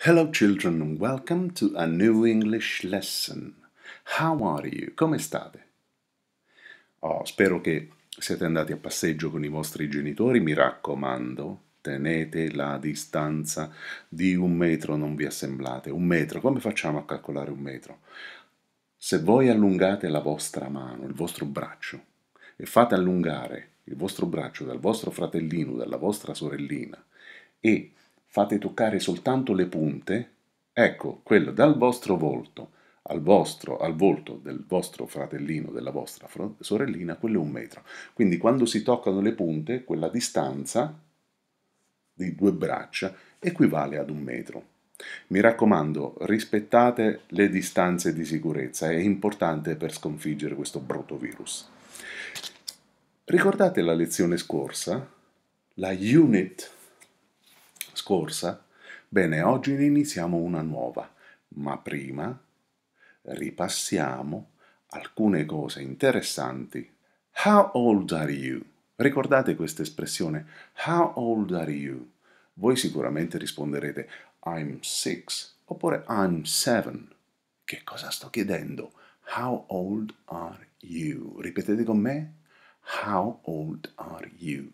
Hello children welcome to a new English lesson. How are you? Come state? Oh, spero che siate andati a passeggio con i vostri genitori, mi raccomando, tenete la distanza di un metro, non vi assemblate. Un metro, come facciamo a calcolare un metro? Se voi allungate la vostra mano, il vostro braccio, e fate allungare il vostro braccio dal vostro fratellino, dalla vostra sorellina, e fate toccare soltanto le punte, ecco, quello dal vostro volto al vostro, al volto del vostro fratellino, della vostra sorellina, quello è un metro. Quindi quando si toccano le punte, quella distanza di due braccia equivale ad un metro. Mi raccomando, rispettate le distanze di sicurezza, è importante per sconfiggere questo brutto virus. Ricordate la lezione scorsa? La unit scorsa? Bene, oggi ne iniziamo una nuova, ma prima ripassiamo alcune cose interessanti. How old are you? Ricordate questa espressione, how old are you? Voi sicuramente risponderete I'm six oppure I'm seven. Che cosa sto chiedendo? How old are you? Ripetete con me? How old are you?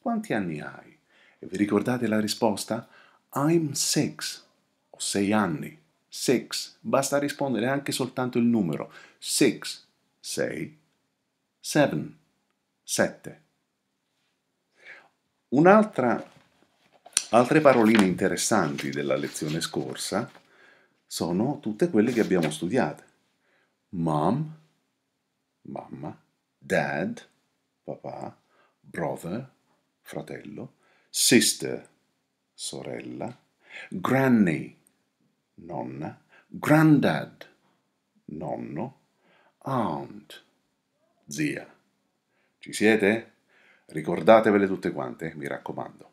Quanti anni hai? E vi ricordate la risposta? I'm six. Ho sei anni. Six. Basta rispondere anche soltanto il numero. Six. Sei. Seven. Sette. Un'altra... Altre paroline interessanti della lezione scorsa sono tutte quelle che abbiamo studiato. Mom, mamma, dad, papà, brother, fratello, sister, sorella, granny, nonna, granddad, nonno, aunt, zia. Ci siete? Ricordatevele tutte quante, mi raccomando.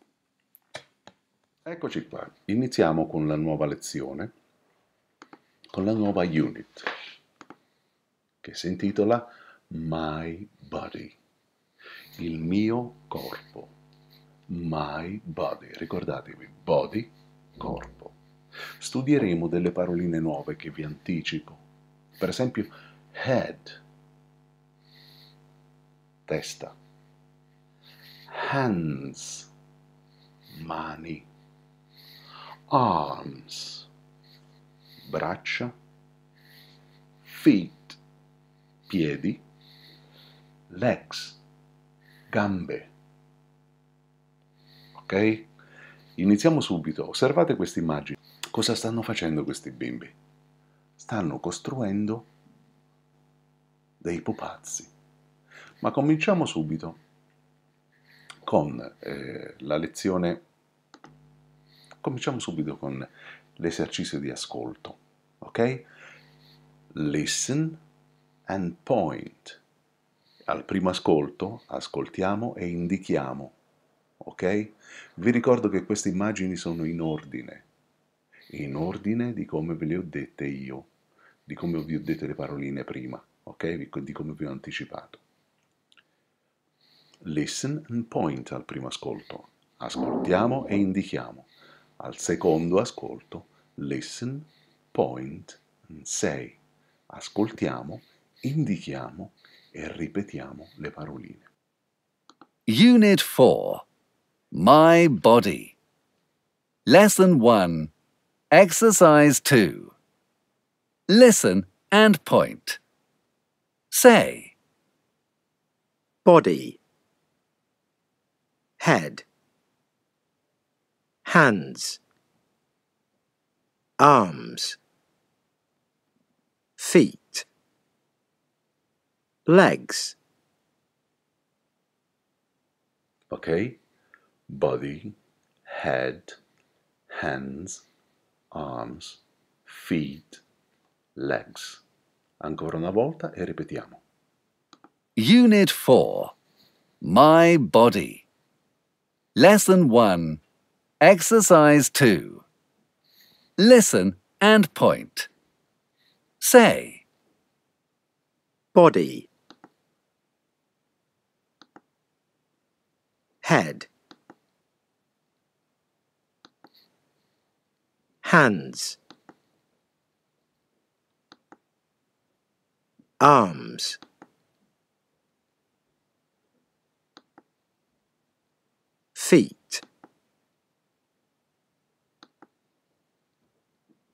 Eccoci qua, iniziamo con la nuova lezione, con la nuova unit, che si intitola My Body, il mio corpo my body. Ricordatevi, body, corpo. Studieremo delle paroline nuove che vi anticipo. Per esempio, head, testa, hands, mani, arms, braccia, feet, piedi, legs, gambe ok? Iniziamo subito, osservate queste immagini. Cosa stanno facendo questi bimbi? Stanno costruendo dei pupazzi. Ma cominciamo subito con eh, la lezione, cominciamo subito con l'esercizio di ascolto, ok? Listen and point. Al primo ascolto ascoltiamo e indichiamo ok? Vi ricordo che queste immagini sono in ordine, in ordine di come ve le ho dette io, di come vi ho detto le paroline prima, ok? Di come vi ho anticipato. Listen and point al primo ascolto. Ascoltiamo e indichiamo. Al secondo ascolto, listen, point and say. Ascoltiamo, indichiamo e ripetiamo le paroline. Unit 4 My Body. Lesson 1. Exercise 2. Listen and point. Say. Body. Head. Hands. Arms. Feet. Legs. Okay body, head, hands, arms, feet, legs. Ancora una volta e ripetiamo. Unit 4 My Body Lesson 1 Exercise 2 Listen and point. Say Body Head hands, arms, feet,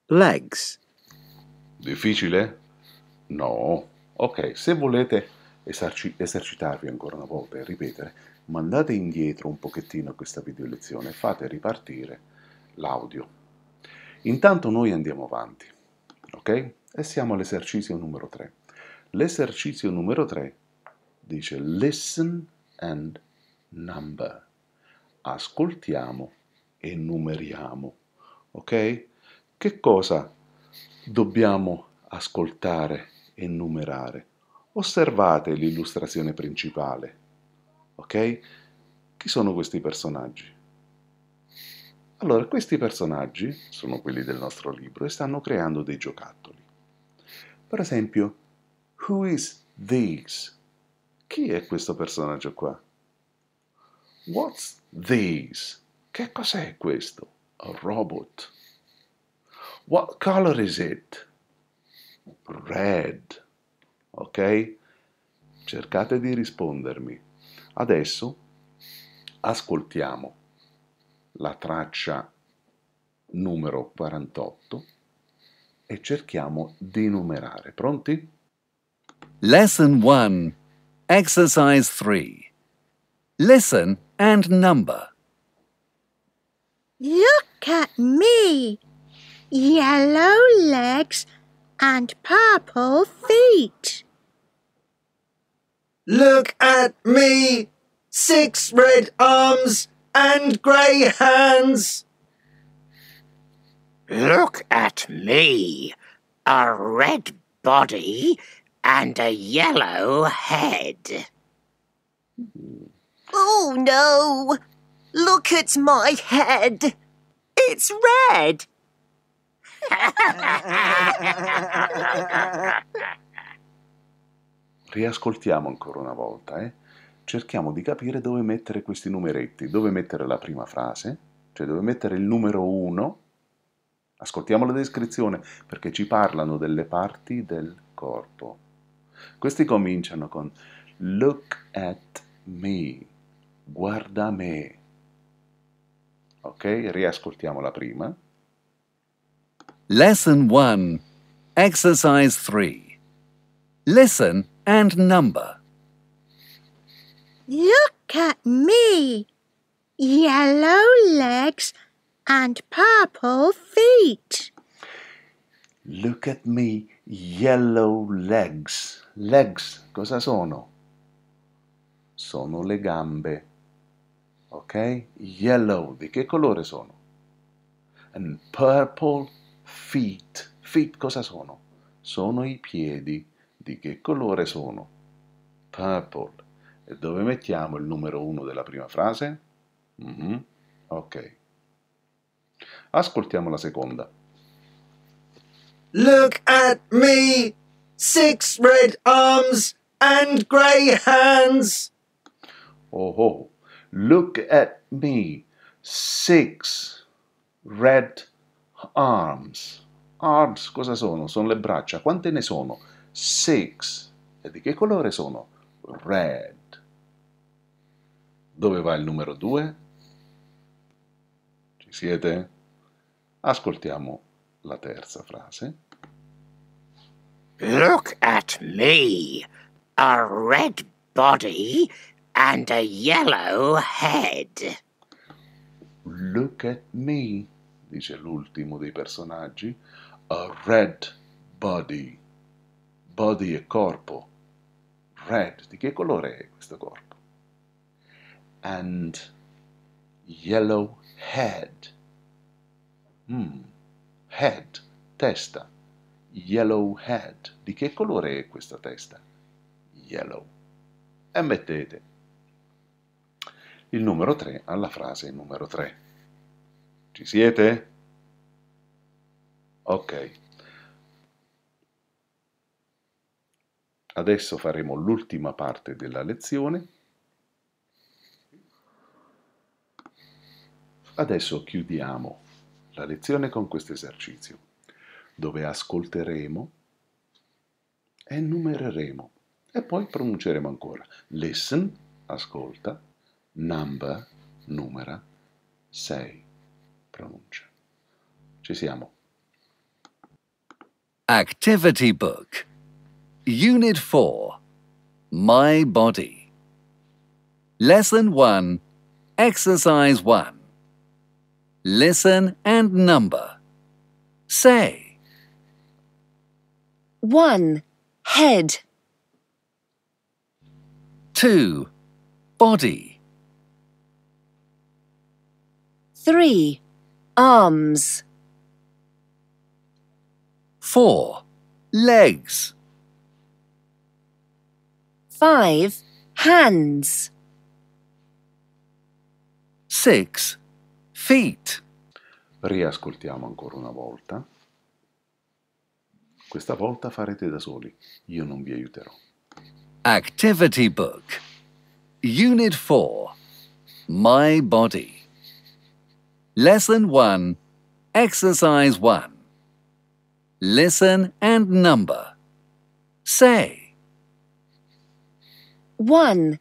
legs. Difficile? No. Ok, se volete eserci esercitarvi ancora una volta e ripetere, mandate indietro un pochettino questa video lezione e fate ripartire l'audio. Intanto noi andiamo avanti, ok? E siamo all'esercizio numero 3. L'esercizio numero 3 dice listen and number. Ascoltiamo e numeriamo, ok? Che cosa dobbiamo ascoltare e numerare? Osservate l'illustrazione principale, ok? Chi sono questi personaggi? Allora, questi personaggi sono quelli del nostro libro e stanno creando dei giocattoli. Per esempio, who is this? Chi è questo personaggio qua? What's this? Che cos'è questo? A robot. What color is it? Red. Ok? Cercate di rispondermi. Adesso ascoltiamo la traccia numero 48 e cerchiamo di numerare. Pronti? Lesson 1 Exercise 3 Listen and number. Look at me! Yellow legs and purple feet. Look at me! Six red arms and grey hands. Look at me, a red body and a yellow head. Oh no! Look at my head! It's red! Riascoltiamo ancora una volta, eh? cerchiamo di capire dove mettere questi numeretti, dove mettere la prima frase, cioè dove mettere il numero 1. Ascoltiamo la descrizione perché ci parlano delle parti del corpo. Questi cominciano con look at me, guarda me. Ok, riascoltiamo la prima. Lesson 1, Exercise 3. Listen and number. Look at me! Yellow legs and purple feet. Look at me, yellow legs. Legs, cosa sono? Sono le gambe. Ok? Yellow, di che colore sono? And purple feet. Feet cosa sono? Sono i piedi. Di che colore sono? Purple. E dove mettiamo il numero 1 della prima frase? Mm -hmm. Ok. Ascoltiamo la seconda. Look at me, six red arms and grey hands. Oh, oh. look at me, six red arms. Arms cosa sono? Sono le braccia. Quante ne sono? Six. E di che colore sono? Red. Dove va il numero 2? Ci siete? Ascoltiamo la terza frase. Look at me, a red body and a yellow head. Look at me, dice l'ultimo dei personaggi, a red body. Body e corpo. Red, di che colore è questo corpo? and yellow head. Mm, head, testa. Yellow head. Di che colore è questa testa? Yellow. E mettete il numero 3 alla frase numero 3. Ci siete? Ok. Adesso faremo l'ultima parte della lezione Adesso chiudiamo la lezione con questo esercizio, dove ascolteremo, e numereremo e poi pronunceremo ancora. Listen, ascolta, number, numera, sei, pronuncia. Ci siamo. Activity Book Unit 4 My Body Lesson 1 Exercise 1 Listen and number. Say. 1. Head. 2. Body. 3. Arms. 4. Legs. 5. Hands. 6 feet. Riascoltiamo ancora una volta. Questa volta farete da soli, io non vi aiuterò. Activity Book Unit 4 My Body Lesson 1 Exercise 1 Listen and number. Say 1.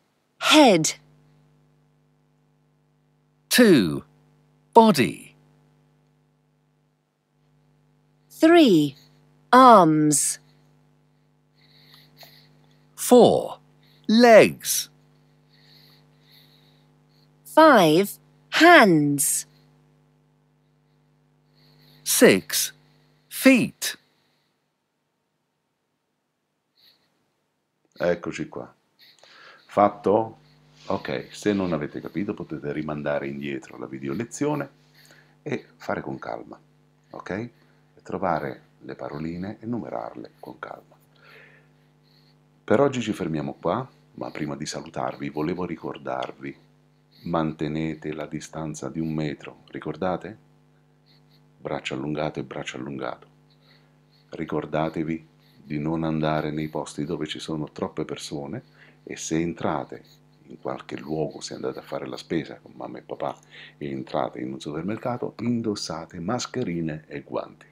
Head 2. Body. Three. Arms. Four. Legs. Five. Hands. Six. Feet. Eccoci qua. Fatto? Ok, se non avete capito potete rimandare indietro la video lezione e fare con calma, ok? E trovare le paroline e numerarle con calma. Per oggi ci fermiamo qua, ma prima di salutarvi volevo ricordarvi, mantenete la distanza di un metro, ricordate? Braccio allungato e braccio allungato. Ricordatevi di non andare nei posti dove ci sono troppe persone e se entrate in qualche luogo, se andate a fare la spesa con mamma e papà e entrate in un supermercato, indossate mascherine e guanti.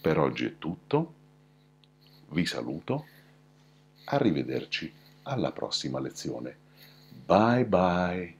Per oggi è tutto, vi saluto, arrivederci alla prossima lezione. Bye bye!